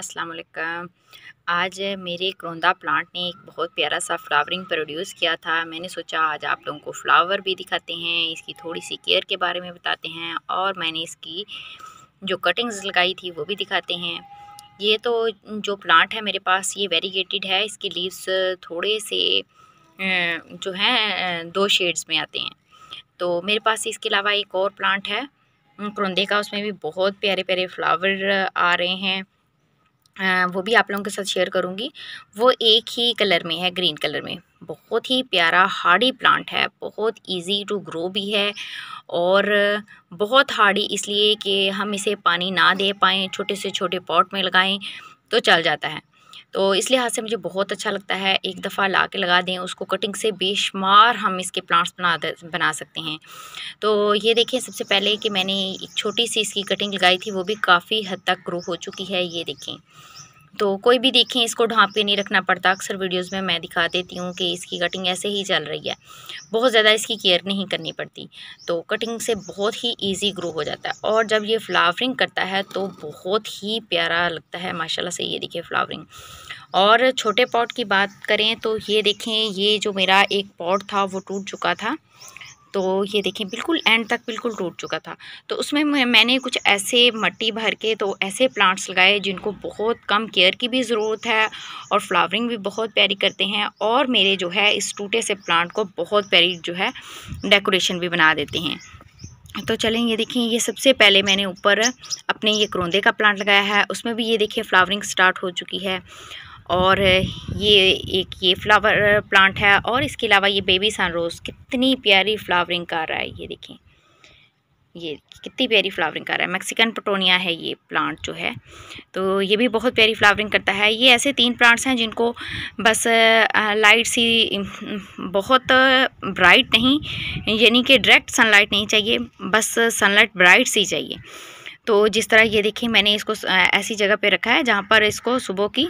अस्सलाम वालेकुम आज मेरे करोंदा प्लांट ने एक बहुत प्यारा सा फ्लावरिंग प्रोड्यूस किया था मैंने सोचा आज आप लोगों को फ्लावर भी दिखाते हैं इसकी थोड़ी सी केयर के बारे में बताते हैं और मैंने इसकी जो कटिंग्स लगाई थी वो भी दिखाते हैं ये तो जो प्लांट है मेरे पास ये वेरीगेटेड है इसके लीव्स थोड़े से जो हैं दो शेड्स में आते हैं तो मेरे पास इसके अलावा एक और प्लांट है करोंदे का उसमें भी बहुत प्यारे प्यारे फ्लावर आ रहे हैं वो भी आप लोगों के साथ शेयर करूँगी वो एक ही कलर में है ग्रीन कलर में बहुत ही प्यारा हार्डी प्लांट है बहुत इजी टू ग्रो भी है और बहुत हार्डी इसलिए कि हम इसे पानी ना दे पाएँ छोटे से छोटे पॉट में लगाएं तो चल जाता है तो इस लिहाज से मुझे बहुत अच्छा लगता है एक दफ़ा ला के लगा दें उसको कटिंग से बेशुमार हम इसके प्लांट्स बना बना सकते हैं तो ये देखिए सबसे पहले कि मैंने एक छोटी सी इसकी कटिंग लगाई थी वो भी काफ़ी हद तक ग्रो हो चुकी है ये देखें तो कोई भी देखें इसको ढाँप के नहीं रखना पड़ता अक्सर वीडियोस में मैं दिखा देती हूँ कि इसकी कटिंग ऐसे ही चल रही है बहुत ज़्यादा इसकी केयर नहीं करनी पड़ती तो कटिंग से बहुत ही ईजी ग्रो हो जाता है और जब ये फ्लावरिंग करता है तो बहुत ही प्यारा लगता है माशाल्लाह से ये देखिए फ्लावरिंग और छोटे पॉट की बात करें तो ये देखें ये जो मेरा एक पॉट था वो टूट चुका था तो ये देखें बिल्कुल एंड तक बिल्कुल टूट चुका था तो उसमें मैंने कुछ ऐसे मट्टी भर के तो ऐसे प्लांट्स लगाए जिनको बहुत कम केयर की भी ज़रूरत है और फ्लावरिंग भी बहुत प्यारी करते हैं और मेरे जो है इस टूटे से प्लांट को बहुत प्यारी जो है डेकोरेशन भी बना देते हैं तो चलें ये देखें ये सबसे पहले मैंने ऊपर अपने ये करोंदे का प्लांट लगाया है उसमें भी ये देखिए फ्लावरिंग स्टार्ट हो चुकी है और ये एक ये फ्लावर प्लांट है और इसके अलावा ये बेबी सन रोज़ कितनी प्यारी फ्लावरिंग कर रहा है ये देखें ये कितनी प्यारी फ्लावरिंग कर रहा है मैक्सिकन पटोनिया है ये प्लांट जो है तो ये भी बहुत प्यारी फ्लावरिंग करता है ये ऐसे तीन प्लांट्स हैं जिनको बस लाइट सी बहुत ब्राइट नहीं यानी कि डायरेक्ट सनलाइट नहीं चाहिए बस सनलाइट ब्राइट सी चाहिए तो जिस तरह ये देखिए मैंने इसको ऐसी जगह पे रखा है जहाँ पर इसको सुबह की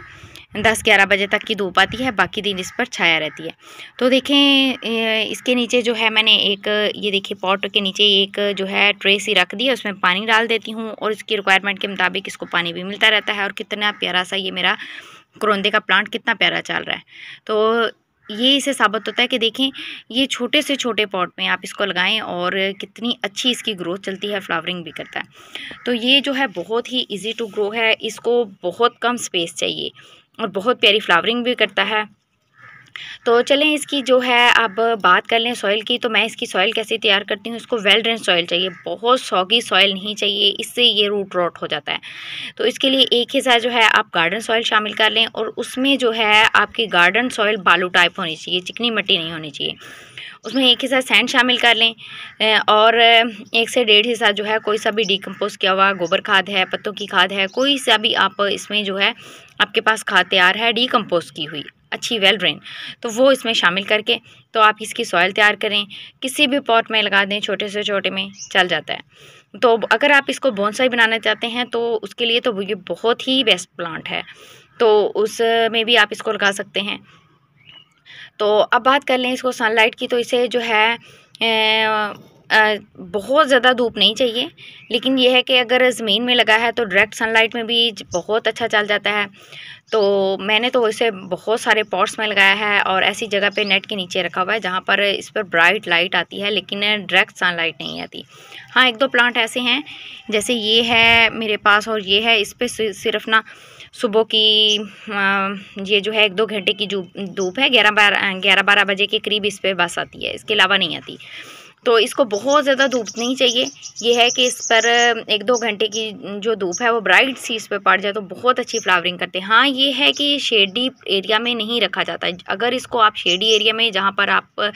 दस ग्यारह बजे तक की धूप आती है बाकी दिन इस पर छाया रहती है तो देखें इसके नीचे जो है मैंने एक ये देखिए पॉट के नीचे एक जो है ट्रे सी रख दी है उसमें पानी डाल देती हूँ और इसकी रिक्वायरमेंट के मुताबिक इसको पानी भी मिलता रहता है और कितना प्यारा सा ये मेरा करौंदे का प्लांट कितना प्यारा चल रहा है तो ये इसे साबित होता है कि देखें ये छोटे से छोटे पॉट में आप इसको लगाएं और कितनी अच्छी इसकी ग्रोथ चलती है फ्लावरिंग भी करता है तो ये जो है बहुत ही इजी टू ग्रो है इसको बहुत कम स्पेस चाहिए और बहुत प्यारी फ्लावरिंग भी करता है तो चलें इसकी जो है अब बात कर लें सॉइल की तो मैं इसकी सॉइल कैसे तैयार करती हूँ इसको वेल ड्रेन सॉइल चाहिए बहुत सॉगी सॉइल नहीं चाहिए इससे ये रूट रॉट हो जाता है तो इसके लिए एक हिस्सा जो है आप गार्डन सॉइल शामिल कर लें और उसमें जो है आपकी गार्डन सॉइल बालू टाइप होनी चाहिए चिकनी मिट्टी नहीं होनी चाहिए उसमें एक हिस्सा सैंड शामिल कर लें और एक से डेढ़ हिस्सा जो है कोई सा भी डिकम्पोज किया हुआ गोबर खाद है पत्तों की खाद है कोई सा भी आप इसमें जो है आपके पास खाद तैयार है डिकम्पोज की हुई अच्छी वेल ड्रेन तो वो इसमें शामिल करके तो आप इसकी सॉइल तैयार करें किसी भी पॉट में लगा दें छोटे से छोटे में चल जाता है तो अगर आप इसको बोनसाई बनाना चाहते हैं तो उसके लिए तो ये बहुत ही बेस्ट प्लांट है तो उसमें भी आप इसको लगा सकते हैं तो अब बात कर लें इसको सनलाइट की तो इसे जो है बहुत ज़्यादा धूप नहीं चाहिए लेकिन यह है कि अगर ज़मीन में लगा है तो डायरेक्ट सनलाइट में भी बहुत अच्छा चल जाता है तो मैंने तो इसे बहुत सारे पॉट्स में लगाया है और ऐसी जगह पे नेट के नीचे रखा हुआ है जहाँ पर इस पर ब्राइट लाइट आती है लेकिन डायरेक्ट सनलाइट नहीं आती हाँ एक दो प्लांट ऐसे हैं जैसे ये है मेरे पास और ये है इस पर सिर्फ ना सुबह की ये जो है एक दो घंटे की धूप है ग्यारह बारह ग्यारह बारह बजे के करीब इस पर बस आती है इसके अलावा नहीं आती तो इसको बहुत ज़्यादा धूप नहीं चाहिए यह है कि इस पर एक दो घंटे की जो धूप है वो ब्राइट सी इस पर पड़ जाए तो बहुत अच्छी फ्लावरिंग करते हैं हाँ ये है कि शेडी एरिया में नहीं रखा जाता अगर इसको आप शेडी एरिया में जहाँ पर आप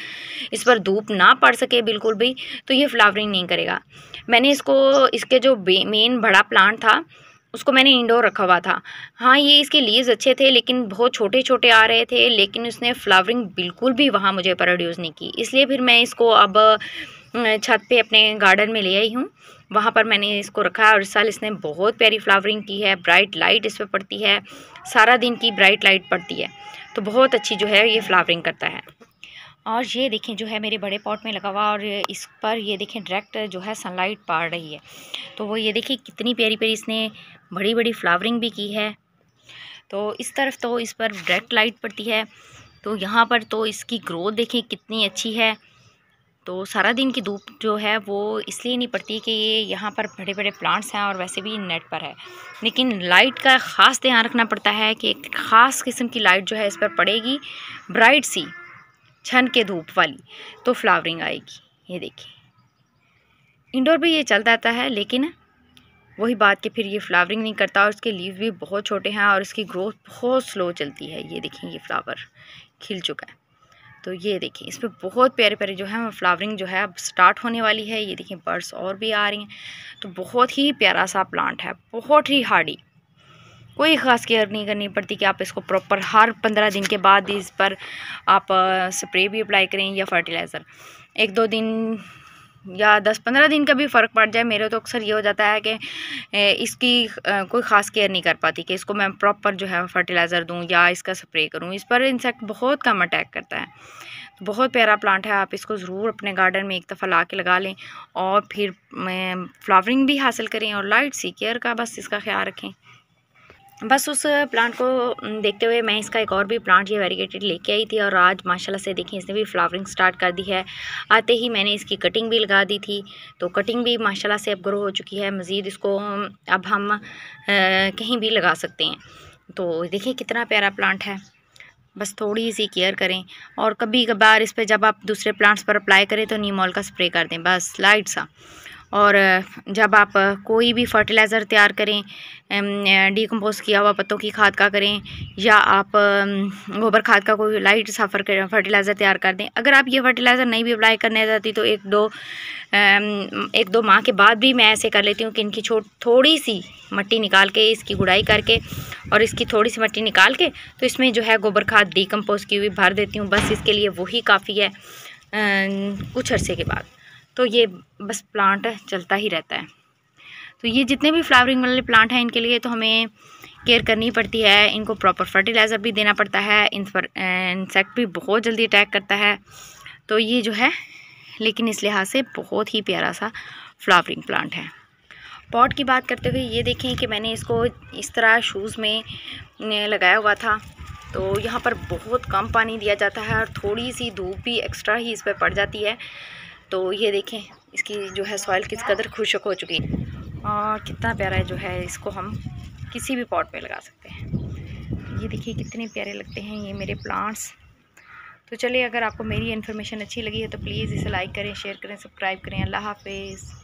इस पर धूप ना पड़ सके बिल्कुल भी तो ये फ्लावरिंग नहीं करेगा मैंने इसको इसके जो मेन बड़ा प्लांट था उसको मैंने इंडोर रखा हुआ था हाँ ये इसके लीव्स अच्छे थे लेकिन बहुत छोटे छोटे आ रहे थे लेकिन उसने फ्लावरिंग बिल्कुल भी वहाँ मुझे प्रोड्यूस नहीं की इसलिए फिर मैं इसको अब छत पे अपने गार्डन में ले आई हूँ वहाँ पर मैंने इसको रखा है और इस साल इसने बहुत प्यारी फ्लावरिंग की है ब्राइट लाइट इस पर पड़ती है सारा दिन की ब्राइट लाइट पड़ती है तो बहुत अच्छी जो है ये फ्लावरिंग करता है और ये देखें जो है मेरे बड़े पॉट में लगा हुआ और इस पर ये देखें डायरेक्ट जो है सनलाइट पड़ रही है तो वो ये देखिए कितनी प्यारी प्यारी इसने बड़ी बड़ी फ्लावरिंग भी की है तो इस तरफ तो इस पर डायरेक्ट लाइट पड़ती है तो यहाँ पर तो इसकी ग्रोथ देखें कितनी अच्छी है तो सारा दिन की धूप जो है वो इसलिए नहीं पड़ती कि ये यहाँ पर बड़े बड़े प्लांट्स हैं और वैसे भी नेट पर है लेकिन लाइट का ख़ास ध्यान रखना पड़ता है कि एक ख़ास किस्म की लाइट जो है इस पर पड़ेगी ब्राइट सी छन के धूप वाली तो फ्लावरिंग आएगी ये देखिए इंडोर भी ये चल जाता है लेकिन वही बात कि फिर ये फ्लावरिंग नहीं करता और इसके लीव भी बहुत छोटे हैं और इसकी ग्रोथ बहुत स्लो चलती है ये देखें ये फ्लावर खिल चुका है तो ये देखें इसमें बहुत प्यारे प्यारे जो है फ्लावरिंग जो है अब स्टार्ट होने वाली है ये देखें बर्ड्स और भी आ रही हैं तो बहुत ही प्यारा सा प्लांट है बहुत ही हार्डी कोई ख़ास केयर नहीं करनी पड़ती कि आप इसको प्रॉपर हर पंद्रह दिन के बाद इस पर आप स्प्रे भी अप्लाई करें या फर्टिलाइज़र एक दो दिन या दस पंद्रह दिन का भी फ़र्क पड़ जाए मेरे तो अक्सर ये हो जाता है कि इसकी कोई ख़ास केयर नहीं कर पाती कि इसको मैं प्रॉपर जो है फर्टिलाइज़र दूँ या इसका स्प्रे करूँ इस पर इंसेक्ट बहुत कम अटैक करता है तो बहुत प्यारा प्लांट है आप इसको ज़रूर अपने गार्डन में एक दफ़ा ला के लगा लें और फिर फ्लावरिंग भी हासिल करें और लाइट सी केयर का बस इसका ख्याल रखें बस उस प्लांट को देखते हुए मैं इसका एक और भी प्लांट ये वेरीगेटेड लेके आई थी और आज माशाल्लाह से देखिए इसने भी फ्लावरिंग स्टार्ट कर दी है आते ही मैंने इसकी कटिंग भी लगा दी थी तो कटिंग भी माशाल्लाह से अब ग्रो हो चुकी है मज़ीद इसको अब हम आ, कहीं भी लगा सकते हैं तो देखिए कितना प्यारा प्लांट है बस थोड़ी सी केयर करें और कभी कभार इस पर जब आप दूसरे प्लांट्स पर अप्लाई करें तो नीमॉल का स्प्रे कर दें बस लाइट सा और जब आप कोई भी फर्टिलाइज़र तैयार करें डीकम्पोज किया हुआ पत्तों की खाद का करें या आप गोबर खाद का कोई लाइट कर फर्टिलाइज़र तैयार कर दें अगर आप ये फर्टिलाइज़र नहीं भी अप्लाई करने जाती तो एक दो एक दो माह के बाद भी मैं ऐसे कर लेती हूँ कि इनकी छोट थोड़ी सी मट्टी निकाल के इसकी गुड़ाई करके और इसकी थोड़ी सी मट्टी निकाल के तो इसमें जो है गोबर खाद डीकम्पोज की हुई भर देती हूँ बस इसके लिए वही काफ़ी है कुछ अरसे के बाद तो ये बस प्लांट चलता ही रहता है तो ये जितने भी फ्लावरिंग वाले प्लांट हैं इनके लिए तो हमें केयर करनी पड़ती है इनको प्रॉपर फर्टिलाइज़र भी देना पड़ता है इन पर इंसेक्ट भी बहुत जल्दी अटैक करता है तो ये जो है लेकिन इस लिहाज से बहुत ही प्यारा सा फ्लावरिंग प्लांट है पॉट की बात करते हुए ये देखें कि मैंने इसको इस तरह शूज़ में लगाया हुआ था तो यहाँ पर बहुत कम पानी दिया जाता है और थोड़ी सी धूप भी एक्स्ट्रा ही इस पर पड़ जाती है तो ये देखें इसकी जो है सॉइल किस कदर खुशक हो चुकी है और कितना प्यारा है जो है इसको हम किसी भी पॉट में लगा सकते हैं ये देखिए कितने प्यारे लगते हैं ये मेरे प्लांट्स तो चलिए अगर आपको मेरी इन्फॉर्मेशन अच्छी लगी है तो प्लीज़ इसे लाइक करें शेयर करें सब्सक्राइब करें अल्लाह हाफिज़